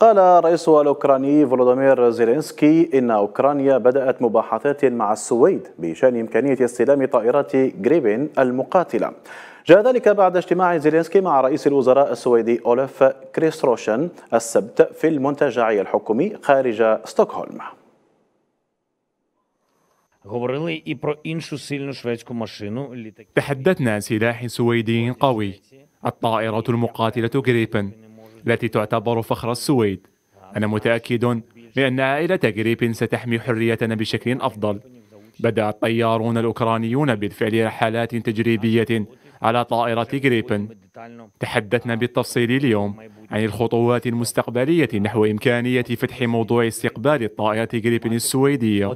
قال رئيس الأوكراني فولودومير زيلينسكي إن أوكرانيا بدأت مباحثات مع السويد بشأن إمكانية استلام طائرات غريبين المقاتلة جاء ذلك بعد اجتماع زيلينسكي مع رئيس الوزراء السويدي أولف كريستروشن السبت في المنتجع الحكومي خارج ستوكهولم تحدثنا عن سلاح سويدي قوي الطائرة المقاتلة غريبين التي تعتبر فخر السويد أنا متأكد بأن عائلة جريبين ستحمي حريتنا بشكل أفضل بدأ الطيارون الأوكرانيون بالفعل رحلات تجريبية على طائرة جريبن تحدثنا بالتفصيل اليوم عن الخطوات المستقبلية نحو إمكانية فتح موضوع استقبال الطائرة جريبن السويدية